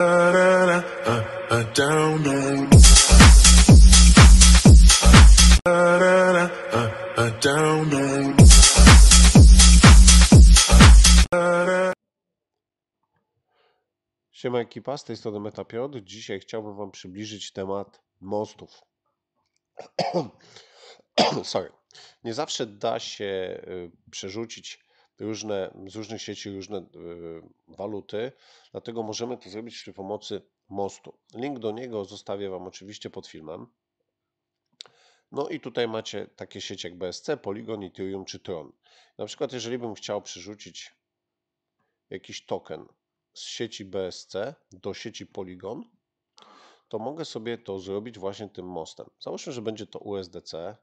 Down on. Down Siema ekipa, z tej strony Dzisiaj chciałbym Wam przybliżyć temat mostów. Sorry. Nie zawsze da się y, przerzucić różne, z różnych sieci różne e, waluty, dlatego możemy to zrobić przy pomocy mostu. Link do niego zostawię Wam oczywiście pod filmem. No i tutaj macie takie sieci jak BSC, Polygon, Ethereum czy Tron. Na przykład jeżeli bym chciał przerzucić jakiś token z sieci BSC do sieci Polygon, to mogę sobie to zrobić właśnie tym mostem. Załóżmy, że będzie to USDC,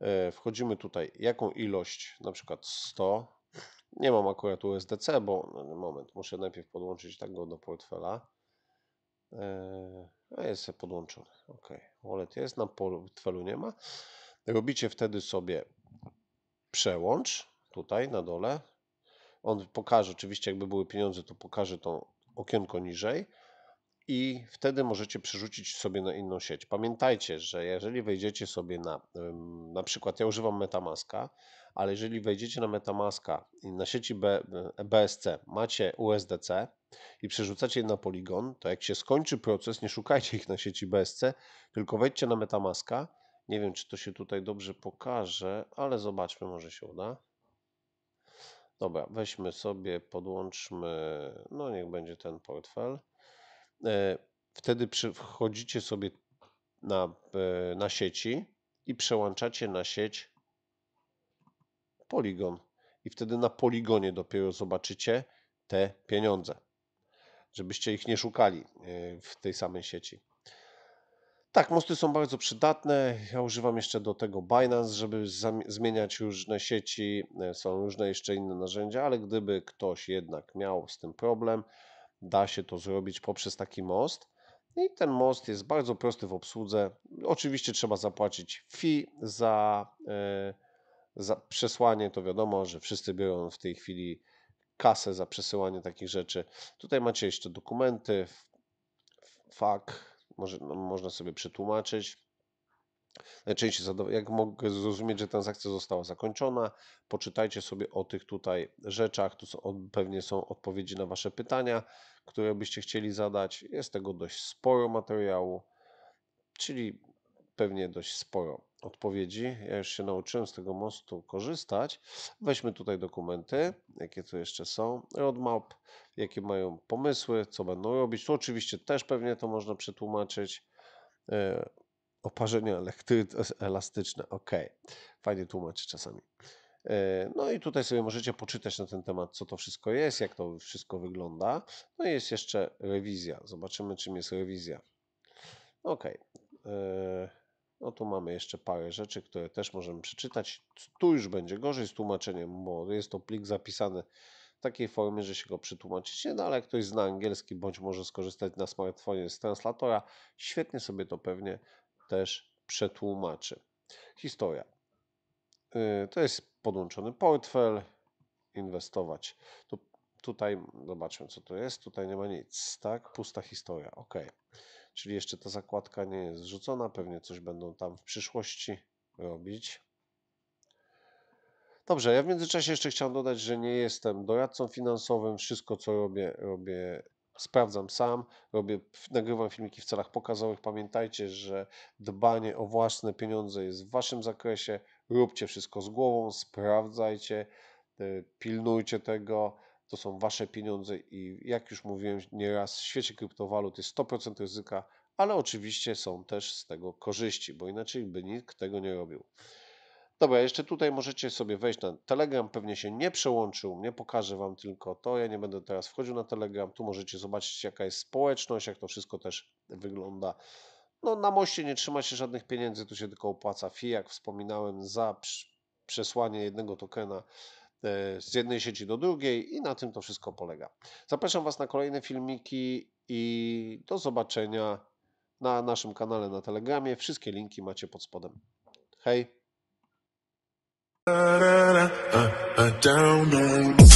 E, wchodzimy tutaj, jaką ilość, na przykład 100. Nie mam akurat USDC, bo no, no, moment, muszę najpierw podłączyć tak go do portfela. E, a jest podłączony. Ok, wallet jest, na portfelu nie ma. Robicie wtedy sobie przełącz tutaj na dole. On pokaże, oczywiście, jakby były pieniądze, to pokaże to okienko niżej i wtedy możecie przerzucić sobie na inną sieć. Pamiętajcie, że jeżeli wejdziecie sobie na, na przykład ja używam Metamaska, ale jeżeli wejdziecie na Metamaska i na sieci BSC e, macie USDC i przerzucacie je na Polygon, to jak się skończy proces, nie szukajcie ich na sieci BSC, tylko wejdźcie na Metamaska. Nie wiem, czy to się tutaj dobrze pokaże, ale zobaczmy, może się uda. Dobra, weźmy sobie, podłączmy, no niech będzie ten portfel. E, wtedy wchodzicie sobie na, e, na sieci i przełączacie na sieć poligon. I wtedy na poligonie dopiero zobaczycie te pieniądze, żebyście ich nie szukali e, w tej samej sieci. Tak, mosty są bardzo przydatne. Ja używam jeszcze do tego Binance, żeby zmieniać różne sieci. Są różne jeszcze inne narzędzia, ale gdyby ktoś jednak miał z tym problem, da się to zrobić poprzez taki most. No I ten most jest bardzo prosty w obsłudze. Oczywiście trzeba zapłacić fee za, e, za przesłanie. To wiadomo, że wszyscy biorą w tej chwili kasę za przesyłanie takich rzeczy. Tutaj macie jeszcze dokumenty, fak, może, no, można sobie przetłumaczyć. Najczęściej jak mogę zrozumieć, że transakcja została zakończona, poczytajcie sobie o tych tutaj rzeczach. Tu są, pewnie są odpowiedzi na Wasze pytania, które byście chcieli zadać. Jest tego dość sporo materiału, czyli pewnie dość sporo odpowiedzi. Ja już się nauczyłem z tego mostu korzystać. Weźmy tutaj dokumenty, jakie tu jeszcze są, roadmap, jakie mają pomysły, co będą robić. Tu oczywiście też pewnie to można przetłumaczyć e, Oparzenie elastyczne, ok. Fajnie tłumaczy czasami. E, no i tutaj sobie możecie poczytać na ten temat, co to wszystko jest, jak to wszystko wygląda. No i jest jeszcze rewizja. Zobaczymy, czym jest rewizja. Ok. E, no tu mamy jeszcze parę rzeczy, które też możemy przeczytać. Tu już będzie gorzej z tłumaczeniem, bo jest to plik zapisany w takiej formie, że się go przetłumaczycie, no ale jak ktoś zna angielski, bądź może skorzystać na smartfonie z translatora, świetnie sobie to pewnie też przetłumaczy. Historia. Y, to jest podłączony portfel, inwestować. Tu, tutaj zobaczmy, co to jest. Tutaj nie ma nic, tak? Pusta historia. Ok. Czyli jeszcze ta zakładka nie jest zrzucona. Pewnie coś będą tam w przyszłości robić. Dobrze, ja w międzyczasie jeszcze chciałem dodać, że nie jestem doradcą finansowym. Wszystko, co robię, robię sprawdzam sam, robię, nagrywam filmiki w celach pokazowych. Pamiętajcie, że dbanie o własne pieniądze jest w waszym zakresie. Róbcie wszystko z głową, sprawdzajcie, e, pilnujcie tego. To są wasze pieniądze i jak już mówiłem nieraz, w świecie kryptowalut jest 100% ryzyka, ale oczywiście są też z tego korzyści, bo inaczej by nikt tego nie robił. Dobra, jeszcze tutaj możecie sobie wejść na Telegram, pewnie się nie przełączył mnie, pokażę Wam tylko to, ja nie będę teraz wchodził na Telegram, tu możecie zobaczyć jaka jest społeczność, jak to wszystko też wygląda. No na moście nie trzyma się żadnych pieniędzy, tu się tylko opłaca fee, jak wspominałem, za przesłanie jednego tokena e, z jednej sieci do drugiej i na tym to wszystko polega. Zapraszam Was na kolejne filmiki i do zobaczenia na naszym kanale na Telegramie. Wszystkie linki macie pod spodem. Hej! Uh, uh, down, down.